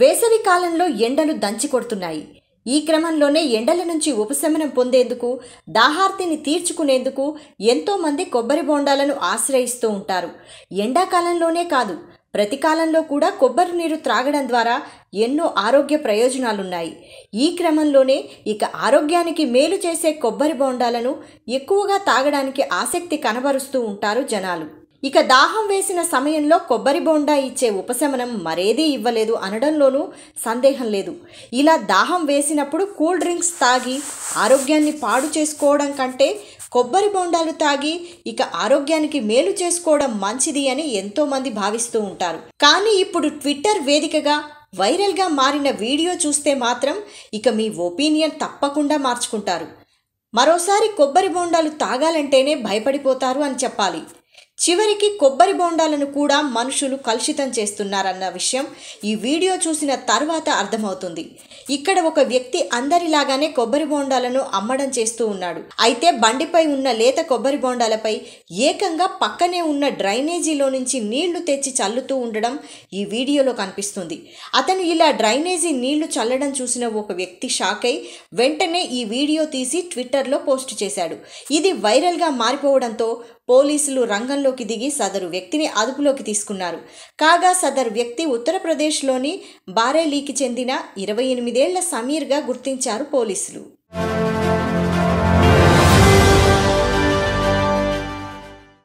వేసవి కాలంలో ఎండలు దంచి కొడుతున్నాయి ఈ క్రమంలోనే ఎండల నుంచి ఉపశమనం పొందేందుకు దాహార్తిని తీర్చుకునేందుకు ఎంతోమంది కొబ్బరి బోండాలను ఆశ్రయిస్తూ ఉంటారు ఎండాకాలంలోనే కాదు ప్రతి కాలంలో కూడా కొబ్బరి నీరు త్రాగడం ద్వారా ఎన్నో ఆరోగ్య ప్రయోజనాలున్నాయి ఈ క్రమంలోనే ఇక ఆరోగ్యానికి మేలు చేసే కొబ్బరి బోండాలను ఎక్కువగా తాగడానికి ఆసక్తి కనబరుస్తూ ఉంటారు జనాలు ఇక దాహం వేసిన సమయంలో కొబ్బరి బోండా ఇచ్చే ఉపశమనం మరేదీ ఇవ్వలేదు అనడంలోనూ సందేహం లేదు ఇలా దాహం వేసినప్పుడు కూల్ డ్రింక్స్ తాగి ఆరోగ్యాన్ని పాడు చేసుకోవడం కంటే కొబ్బరి బొండాలు తాగి ఇక ఆరోగ్యానికి మేలు చేసుకోవడం మంచిది అని ఎంతోమంది భావిస్తూ ఉంటారు కానీ ఇప్పుడు ట్విట్టర్ వేదికగా వైరల్గా మారిన వీడియో చూస్తే మాత్రం ఇక మీ ఒపీనియన్ తప్పకుండా మార్చుకుంటారు మరోసారి కొబ్బరి బొండాలు తాగాలంటేనే భయపడిపోతారు అని చెప్పాలి చివరికి కొబ్బరి బోండాలను కూడా మనుషులు కలుషితం చేస్తున్నారన్న విషయం ఈ వీడియో చూసిన తర్వాత అర్థమవుతుంది ఇక్కడ ఒక వ్యక్తి అందరిలాగానే కొబ్బరి బోండాలను అమ్మడం చేస్తూ ఉన్నాడు అయితే బండిపై ఉన్న లేత కొబ్బరి బోండాలపై ఏకంగా పక్కనే ఉన్న డ్రైనేజీలో నుంచి నీళ్లు తెచ్చి చల్లుతూ ఉండడం ఈ వీడియోలో కనిపిస్తుంది అతను ఇలా డ్రైనేజీ నీళ్లు చల్లడం చూసిన ఒక వ్యక్తి షాక్ అయి వెంటనే ఈ వీడియో తీసి ట్విట్టర్లో పోస్ట్ చేశాడు ఇది వైరల్గా మారిపోవడంతో పోలీసులు రంగంలోకి దిగి సదరు వ్యక్తిని అదుపులోకి తీసుకున్నారు కాగా సదరు వ్యక్తి ఉత్తరప్రదేశ్లోని బారేలీకి చెందిన ఇరవై ఎనిమిదేళ్ల సమీర్గా గుర్తించారు పోలీసులు